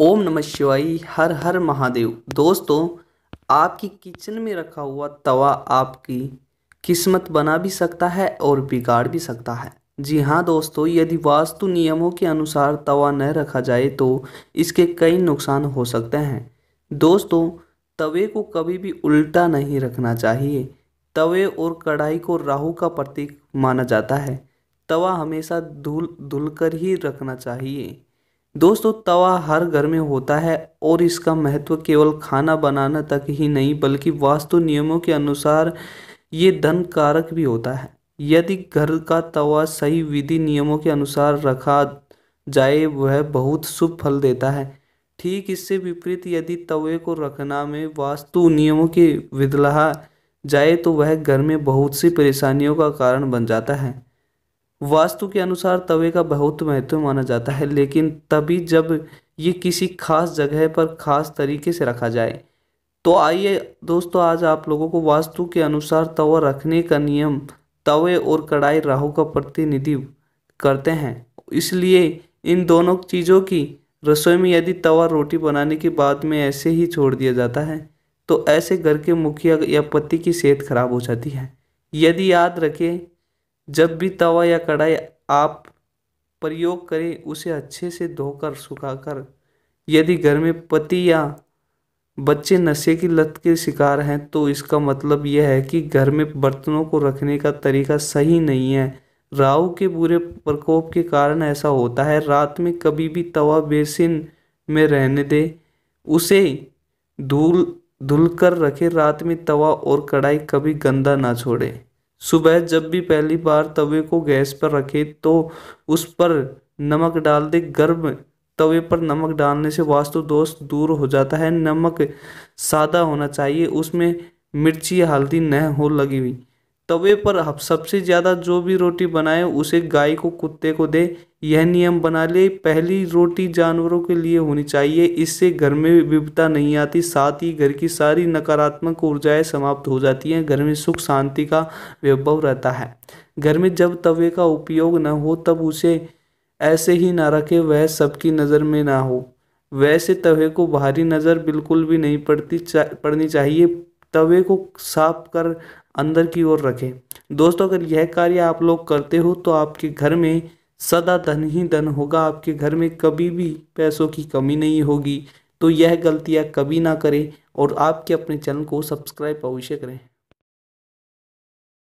ओम नमः शिवाय हर हर महादेव दोस्तों आपकी किचन में रखा हुआ तवा आपकी किस्मत बना भी सकता है और बिगाड़ भी सकता है जी हाँ दोस्तों यदि वास्तु नियमों के अनुसार तवा न रखा जाए तो इसके कई नुकसान हो सकते हैं दोस्तों तवे को कभी भी उल्टा नहीं रखना चाहिए तवे और कढ़ाई को राहु का प्रतीक माना जाता है तवा हमेशा धुल धुल कर ही रखना चाहिए दोस्तों तवा हर घर में होता है और इसका महत्व केवल खाना बनाना तक ही नहीं बल्कि वास्तु नियमों के अनुसार ये धन कारक भी होता है यदि घर का तवा सही विधि नियमों के अनुसार रखा जाए वह बहुत शुभ फल देता है ठीक इससे विपरीत यदि तवे को रखना में वास्तु नियमों के विदलाहा जाए तो वह घर में बहुत सी परेशानियों का कारण बन जाता है वास्तु के अनुसार तवे का बहुत महत्व माना जाता है लेकिन तभी जब ये किसी खास जगह पर खास तरीके से रखा जाए तो आइए दोस्तों आज आप लोगों को वास्तु के अनुसार तवा रखने का नियम तवे और कढ़ाई राहु का प्रतिनिधित्व करते हैं इसलिए इन दोनों चीज़ों की रसोई में यदि तवा रोटी बनाने के बाद में ऐसे ही छोड़ दिया जाता है तो ऐसे घर के मुखिया या पति की सेहत खराब हो जाती है यदि याद रखें जब भी तवा या कढ़ाई आप प्रयोग करें उसे अच्छे से धोकर सुखाकर यदि घर में पति या बच्चे नशे की लत के शिकार हैं तो इसका मतलब यह है कि घर में बर्तनों को रखने का तरीका सही नहीं है राहु के बुरे प्रकोप के कारण ऐसा होता है रात में कभी भी तवा बेसिन में रहने दे उसे धूल धुल कर रखे रात में तवा और कढ़ाई कभी गंदा ना छोड़े सुबह जब भी पहली बार तवे को गैस पर रखें तो उस पर नमक डाल दें गर्म तवे पर नमक डालने से वास्तु दोष दूर हो जाता है नमक सादा होना चाहिए उसमें मिर्ची हल्दी न हो लगी हुई तवे पर सबसे ज़्यादा जो भी रोटी बनाए उसे गाय को कुत्ते को दे यह नियम बना ले पहली रोटी जानवरों के लिए होनी चाहिए इससे घर में विविधता नहीं आती साथ ही घर की सारी नकारात्मक ऊर्जाएं समाप्त हो जाती हैं घर में सुख शांति का वैभव रहता है घर में जब तवे का उपयोग न हो तब उसे ऐसे ही ना रखे वह सबकी नज़र में ना हो वैसे तवे को भारी नज़र बिल्कुल भी नहीं पड़ती चा, पड़नी चाहिए तवे को साफ कर अंदर की ओर रखें दोस्तों अगर यह कार्य आप लोग करते हो तो आपके घर में सदा धन ही धन होगा आपके घर में कभी भी पैसों की कमी नहीं होगी तो यह गलतियाँ कभी ना करें और आपके अपने चैनल को सब्सक्राइब अवश्य करें